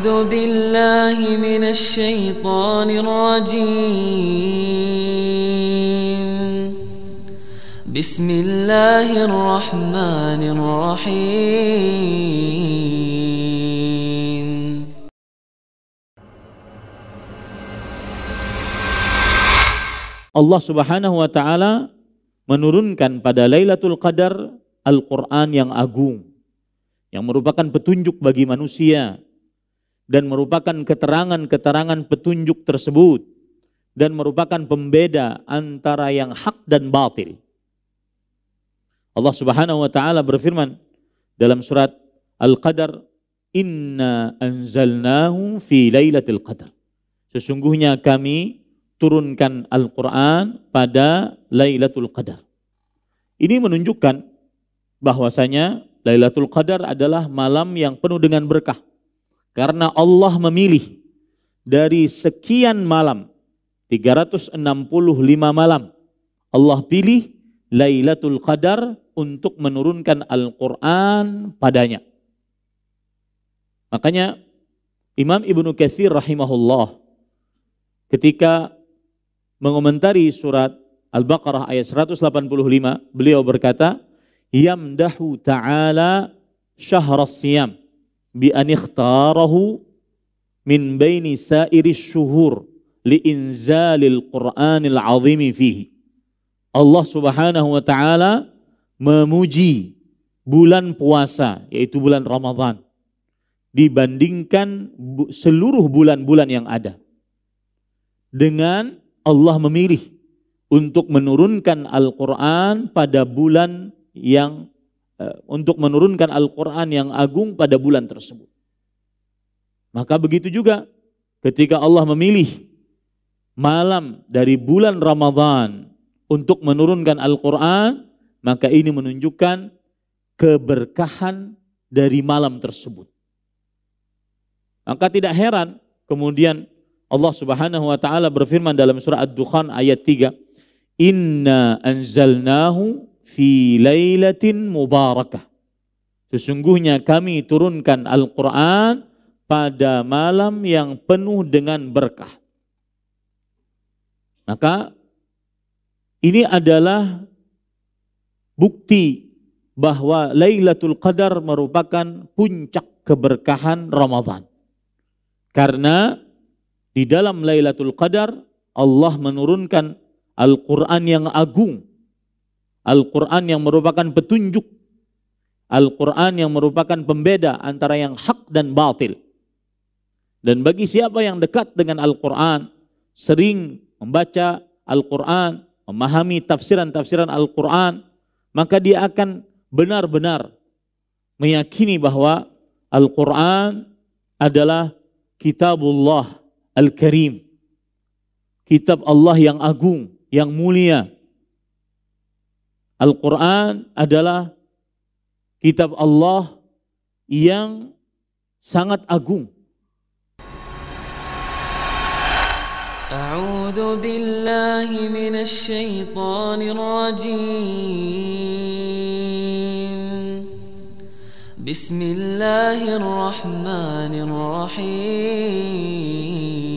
أعوذ بالله من الشيطان الرجيم بسم الله الرحمن الرحيم Allah Subhanahu wa taala menurunkan pada Lailatul Qadar Al-Qur'an yang agung yang merupakan petunjuk bagi manusia dan merupakan keterangan-keterangan petunjuk tersebut dan merupakan pembeda antara yang hak dan batil. Allah Subhanahu wa taala berfirman dalam surat Al-Qadar, "Inna anzalnahu fi lailatul qadar." Sesungguhnya kami turunkan Al-Qur'an pada Lailatul Qadar. Ini menunjukkan bahwasanya Lailatul Qadar adalah malam yang penuh dengan berkah. Karena Allah memilih dari sekian malam, 365 malam, Allah pilih Lailatul Qadar untuk menurunkan Al-Quran padanya. Makanya Imam Ibnu Katsir rahimahullah ketika mengomentari surat Al-Baqarah ayat 185, beliau berkata, Yamdahu ta'ala syahras siyam bi an ikhtarahu min baini sairi syuhur li inzalil Qur'anil azimi fihi. Allah Subhanahu wa taala memuji bulan puasa yaitu bulan Ramadan dibandingkan seluruh bulan-bulan yang ada. Dengan Allah memilih untuk menurunkan Al-Qur'an pada bulan yang Eh, untuk menurunkan Al-Quran yang agung pada bulan tersebut. Maka begitu juga ketika Allah memilih malam dari bulan Ramadhan untuk menurunkan Al-Quran, maka ini menunjukkan keberkahan dari malam tersebut. Maka tidak heran kemudian Allah Subhanahu wa taala berfirman dalam surah Ad-Dukhan ayat 3, "Inna anzalnahu fi lailatin mubarakah. Sesungguhnya kami turunkan Al-Quran pada malam yang penuh dengan berkah. Maka ini adalah bukti bahwa Lailatul Qadar merupakan puncak keberkahan Ramadan. Karena di dalam Lailatul Qadar Allah menurunkan Al-Quran yang agung Al-Quran yang merupakan petunjuk, Al-Quran yang merupakan pembeda antara yang hak dan batil. Dan bagi siapa yang dekat dengan Al-Quran, sering membaca Al-Quran, memahami tafsiran-tafsiran Al-Quran, maka dia akan benar-benar meyakini bahwa Al-Quran adalah kitabullah Al-Karim. Kitab Allah yang agung, yang mulia, Al-Quran adalah kitab Allah yang sangat agung. A'udhu billahi minas syaithanir rajim. Bismillahirrahmanirrahim.